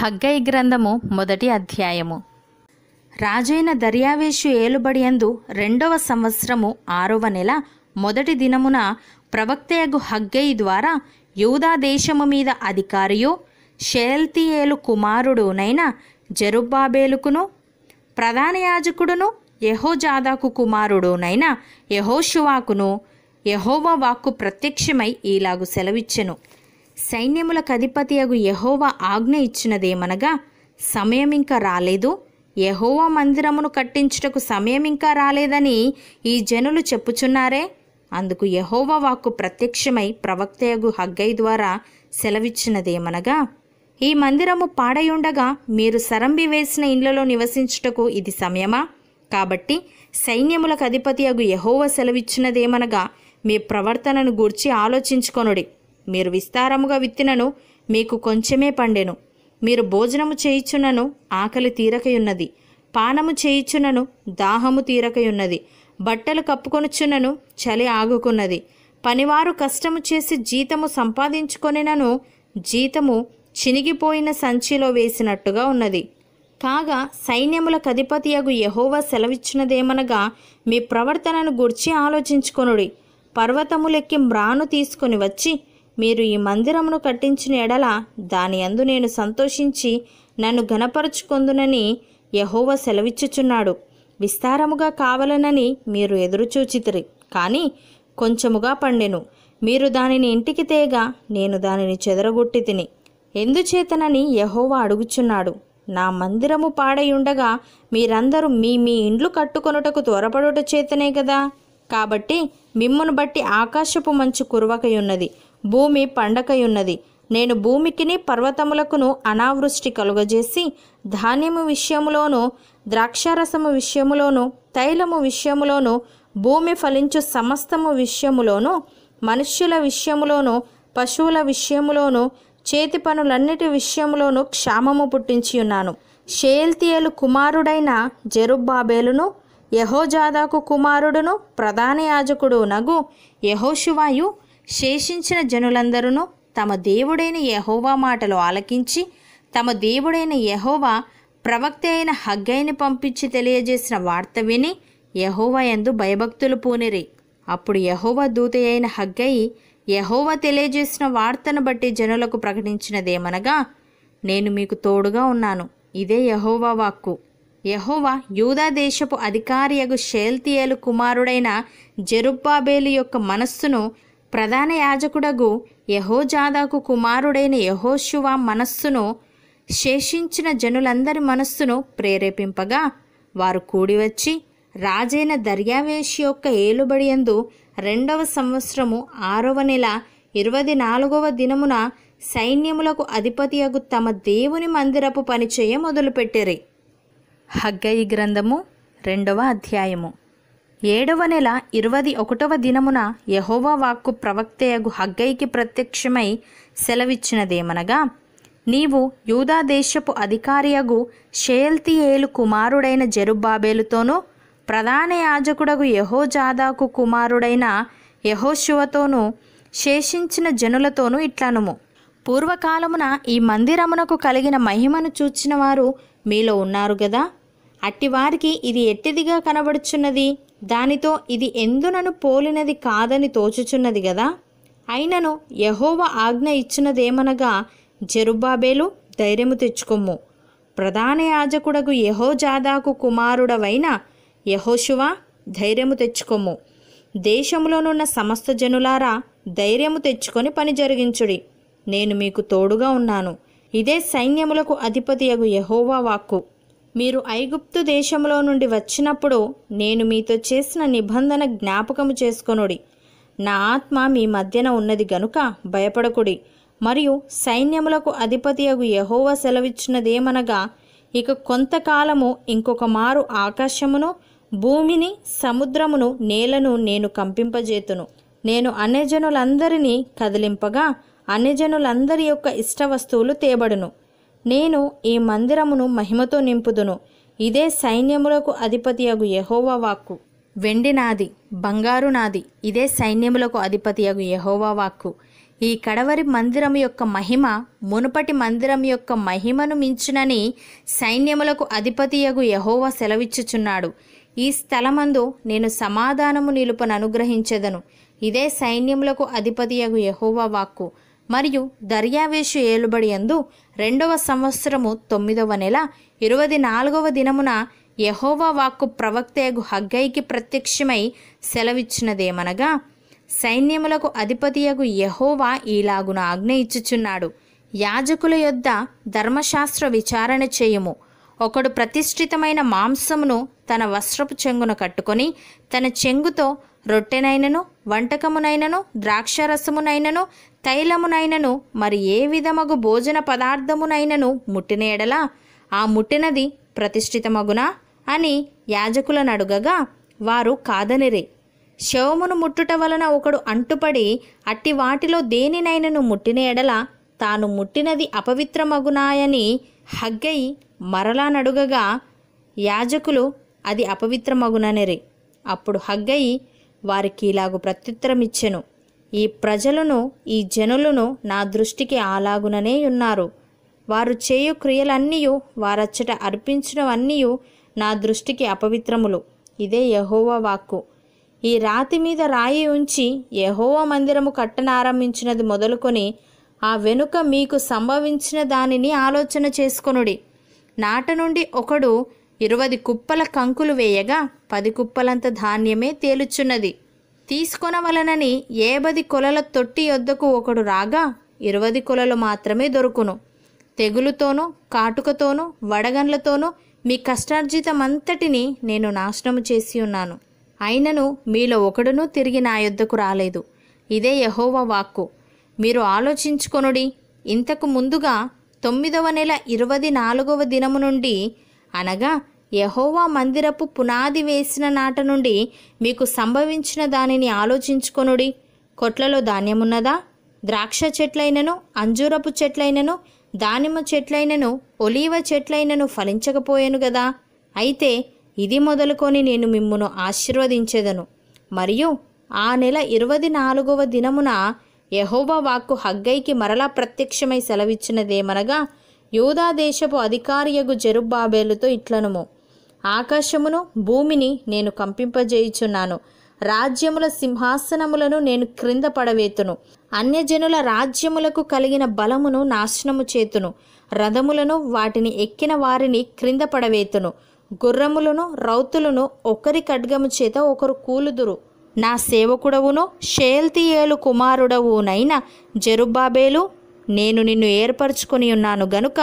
ಹಗ್ಗೈ ಗ್ರಂಥಮು ಮೊದಟ ಅಧ್ಯಯನ ದರ್ಯವೇಶು ಏಲುಬಡಿಯಂದು ರೆಡವ ಸಂವತ್ಸ್ರಮು ಆರವ ನೆಲ ಮೊದಟಿ ದಿನಮುನ ಪ್ರವಕ್ತೆಯಗು ಹಗ್ಗೈ ದ್ವಾರಾ ಯೂದಾ ದೇಶಮೀದ ಅಧಿಕಾರಿಯೋ ಶೆಲ್ತೀಲು ಪ್ರಧಾನ ಪ್ರತ್ಯಕ್ಷಮೈ ಈಲಗು ಸೆಲವಿಚ್ಚೆನು సైన్యములకు అగు యహోవా ఆజ్ఞ ఇచ్చినదేమనగా సమయం ఇంకా రాలేదు యహోవా మందిరమును కట్టించుటకు సమయం ఇంకా రాలేదని ఈ జనులు చెప్పుచున్నారే అందుకు యహోవా వాక్కు ప్రత్యక్షమై ప్రవక్తయగు హగ్గై ద్వారా సెలవిచ్చినదేమనగా ఈ మందిరము పాడయుండగా మీరు సరంబి వేసిన ఇండ్లలో నివసించుటకు ఇది సమయమా కాబట్టి సైన్యములకు అగు యహోవ సెలవిచ్చినదేమనగా మీ ప్రవర్తనను గూర్చి ఆలోచించుకొనుడి మీరు విస్తారముగా విత్తినను మీకు కొంచెమే పండెను మీరు భోజనము చేయిచునను ఆకలి తీరకయున్నది పానము చేయిచునను దాహము తీరకయున్నది బట్టలు కప్పుకొనుచునను చలి ఆగుకున్నది పనివారు కష్టము చేసి జీతము సంపాదించుకొనినను జీతము చినిగిపోయిన సంచిలో వేసినట్టుగా ఉన్నది కాగా సైన్యముల కధిపతియగు యహోవా సెలవిచ్చినదేమనగా మీ ప్రవర్తనను గుర్చి ఆలోచించుకొనుడి పర్వతములెక్కి మ్రాను తీసుకొని వచ్చి మీరు ఈ మందిరమును కట్టించిన ఎడల దాని అందు నేను సంతోషించి నన్ను ఘనపరుచుకొందునని యహోవ సెలవిచ్చుచున్నాడు విస్తారముగా కావలనని మీరు ఎదురుచూచితిరి కానీ కొంచెముగా పండెను మీరు దానిని ఇంటికి తేగ నేను దానిని చెదరగొట్టి తిని ఎందుచేతనని యహోవ అడుగుచున్నాడు నా మందిరము పాడయుండగా మీరందరూ మీ మీ ఇండ్లు కట్టుకొనుటకు త్వరపడుట చేతనే కదా కాబట్టి మిమ్మను బట్టి ఆకాశపు మంచు ఉన్నది భూమి పండకయున్నది నేను భూమికిని పర్వతములకును అనావృష్టి కలుగజేసి ధాన్యము విషయములోను ద్రాక్షారసము విషయములోను తైలము విషయములోను భూమి ఫలించు సమస్తము విషయములోను మనుష్యుల విషయములోను పశువుల విషయములోను చేతి పనులన్నిటి విషయములోను క్షామము పుట్టించియున్నాను షేల్తియలు కుమారుడైన జెరుబ్బాబేలును యహోజాదాకు కుమారుడును ప్రధాన యాజకుడు నగు యహోశివాయు శేషించిన జనులందరూ తమ దేవుడైన యహోవా మాటలు ఆలకించి తమ దేవుడైన యహోవా ప్రవక్త అయిన హగ్గైని పంపించి తెలియజేసిన వార్త విని యహోవా ఎందు భయభక్తులు పూనిరి అప్పుడు యహోవా దూత అయిన హగ్గయి యహోవా తెలియజేసిన వార్తను బట్టి జనులకు ప్రకటించినదేమనగా నేను మీకు తోడుగా ఉన్నాను ఇదే యహోవా వాక్కు యహోవా యూదా దేశపు అధికారియగు షేల్తియేలు కుమారుడైన జెరుబ్బాబేలు యొక్క మనస్సును ప్రధాన యాజకుడగు యహోజాదాకు కుమారుడైన యహోశువా మనస్సును శేషించిన జనులందరి మనస్సును ప్రేరేపింపగా వారు కూడివచ్చి రాజైన దర్యావేష్ యొక్క ఏలుబడి ఎందు రెండవ సంవత్సరము ఆరవ నెల ఇరవై నాలుగవ దినమున సైన్యములకు అధిపతి అగు తమ దేవుని మందిరపు పనిచేయ మొదలుపెట్టిరి హగ్గయి గ్రంథము రెండవ అధ్యాయము ఏడవ నెల ఇరవై ఒకటవ దినమున యహోవా వాక్కు ప్రవక్తయగు హగ్గైకి ప్రత్యక్షమై సెలవిచ్చినదేమనగా నీవు యూదా అధికారి అధికారియగు షేల్తియేలు కుమారుడైన జెరుబాబేలుతోనూ ప్రధాన యాజకుడగు యహోజాదాకు కుమారుడైన యహోశివతోనూ శేషించిన జనులతోనూ ఇట్లనుము పూర్వకాలమున ఈ మందిరమునకు కలిగిన మహిమను చూచిన వారు మీలో ఉన్నారు గదా అట్టివారికి ఇది ఎట్టిదిగా కనబడుచున్నది దానితో ఇది ఎందునను పోలినది కాదని తోచుచున్నది గదా అయినను యహోవ ఆజ్ఞ ఇచ్చినదేమనగా జరుబాబేలు ధైర్యము తెచ్చుకొమ్ము ప్రధాన యాజకుడకు యహోజాదాకు కుమారుడవైన యహోశువ ధైర్యము తెచ్చుకొమ్ము దేశంలోనున్న సమస్త జనులారా ధైర్యము తెచ్చుకొని పని జరిగించుడి నేను మీకు తోడుగా ఉన్నాను ఇదే సైన్యములకు అధిపతియగు యహోవా వాక్కు మీరు ఐగుప్తు దేశంలో నుండి వచ్చినప్పుడు నేను మీతో చేసిన నిబంధన జ్ఞాపకము చేసుకొనుడి నా ఆత్మ మీ మధ్యన ఉన్నది గనుక భయపడకుడి మరియు సైన్యములకు అధిపతి అగు యహోవ సెలవిచ్చినదేమనగా ఇక కొంతకాలము ఇంకొక మారు ఆకాశమును భూమిని సముద్రమును నేలను నేను కంపింపజేతును నేను అన్యజనులందరినీ కదిలింపగా అన్యజనులందరి యొక్క ఇష్ట వస్తువులు తేబడును నేను ఈ మందిరమును మహిమతో నింపుదును ఇదే సైన్యములకు అధిపతి అగు వాక్కు వెండి నాది బంగారు నాది ఇదే సైన్యములకు అధిపతి అగు వాక్కు ఈ కడవరి మందిరం యొక్క మహిమ మునుపటి మందిరం యొక్క మహిమను మించునని సైన్యములకు అధిపతియగు యహోవా సెలవిచ్చుచున్నాడు ఈ స్థలమందు నేను సమాధానము నిలుపను అనుగ్రహించెదను ఇదే సైన్యములకు అధిపతి అగు వాక్కు మరియు దర్యావేషు ఏలుబడి ఎందు రెండవ సంవత్సరము తొమ్మిదవ నెల ఇరవై నాలుగవ దినమున యహోవా వాక్కు ప్రవక్తయగు హగ్గైకి ప్రత్యక్షమై సెలవిచ్చినదేమనగా సైన్యములకు అధిపతియగు యహోవా ఈలాగున ఆజ్ఞ ఇచ్చుచున్నాడు యాజకుల యొద్ద ధర్మశాస్త్ర విచారణ చేయము ఒకడు ప్రతిష్ఠితమైన మాంసమును తన వస్త్రపు చెంగున కట్టుకొని తన చెంగుతో రొట్టెనైనను వంటకమునైనను ద్రాక్షరసమునైనను తైలమునైనను మరి ఏ విధమగు భోజన పదార్థమునైనను ముట్టిన ఎడలా ఆ ముట్టినది ప్రతిష్ఠితమగునా అని యాజకులను అడుగగా వారు కాదనిరే శవమును ముట్టుట వలన ఒకడు అంటుపడి అట్టి వాటిలో దేనినైనను ముట్టిన ఎడల తాను ముట్టినది అపవిత్రమగునాయని హగ్గై మరలా నడుగగా యాజకులు అది అపవిత్రమగుననిరి అప్పుడు హగ్గై వారికి ఇలాగు ప్రత్యుత్తరమిచ్చెను ఈ ప్రజలను ఈ జనులను నా దృష్టికి ఆలాగుననే ఉన్నారు వారు చేయు క్రియలన్నీయు వారచ్చట అర్పించినవన్నీయు నా దృష్టికి అపవిత్రములు ఇదే యహోవ వాక్కు ఈ రాతి మీద రాయి ఉంచి యహోవ మందిరము కట్టనారంభించినది మొదలుకొని ఆ వెనుక మీకు సంభవించిన దానిని ఆలోచన చేసుకొనుడి నాట నుండి ఒకడు ఇరవై కుప్పల కంకులు వేయగా పది కుప్పలంత ధాన్యమే తేలుచున్నది తీసుకొనవలనని ఏబది కొలల తొట్టి వద్దకు ఒకడు రాగా ఇరవై కొలలు మాత్రమే దొరుకును తెగులుతోనూ కాటుకతోనూ వడగండ్లతోనూ మీ కష్టార్జితమంతటిని నేను నాశనము చేసి ఉన్నాను అయినను మీలో ఒకడునూ తిరిగి నా యొద్దకు రాలేదు ఇదే యహోవ వాక్కు మీరు ఆలోచించుకొనుడి ఇంతకు ముందుగా తొమ్మిదవ నెల ఇరవై నాలుగవ దినము నుండి అనగా యహోవా మందిరపు పునాది వేసిన నాట నుండి మీకు సంభవించిన దానిని ఆలోచించుకొనుడి కొట్లలో ధాన్యమున్నదా ద్రాక్ష చెట్లైనను అంజూరపు చెట్లైనను దానిమ్మ చెట్లైనను ఒలీవ చెట్లైనను ఫలించకపోయాను గదా అయితే ఇది మొదలుకొని నేను మిమ్మును ఆశీర్వదించేదను మరియు ఆ నెల ఇరవై నాలుగవ దినమున యహోవా వాక్కు హగ్గైకి మరలా ప్రత్యక్షమై సెలవిచ్చినదేమనగా యూదా దేశపు అధికారియగు జరుబ్బాబేలుతో ఇట్లనుము ఆకాశమును భూమిని నేను కంపింపజేయుచున్నాను రాజ్యముల సింహాసనములను నేను క్రింద పడవేతును అన్యజనుల రాజ్యములకు కలిగిన బలమును నాశనము చేతును రథములను వాటిని ఎక్కిన వారిని క్రింద పడవేతును గుర్రములను రౌతులను ఒకరి ఖడ్గము చేత ఒకరు కూలుదురు నా సేవకుడవును షేల్తియేలు కుమారుడవునైన జరుబాబేలు నేను నిన్ను ఏర్పరచుకొని ఉన్నాను గనుక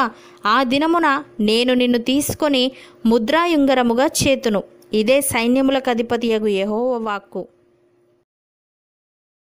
ఆ దినమున నేను నిన్ను తీసుకొని ముద్రాయుంగరముగా చేతును ఇదే సైన్యములకు అధిపతియగు యహోవ వాక్కు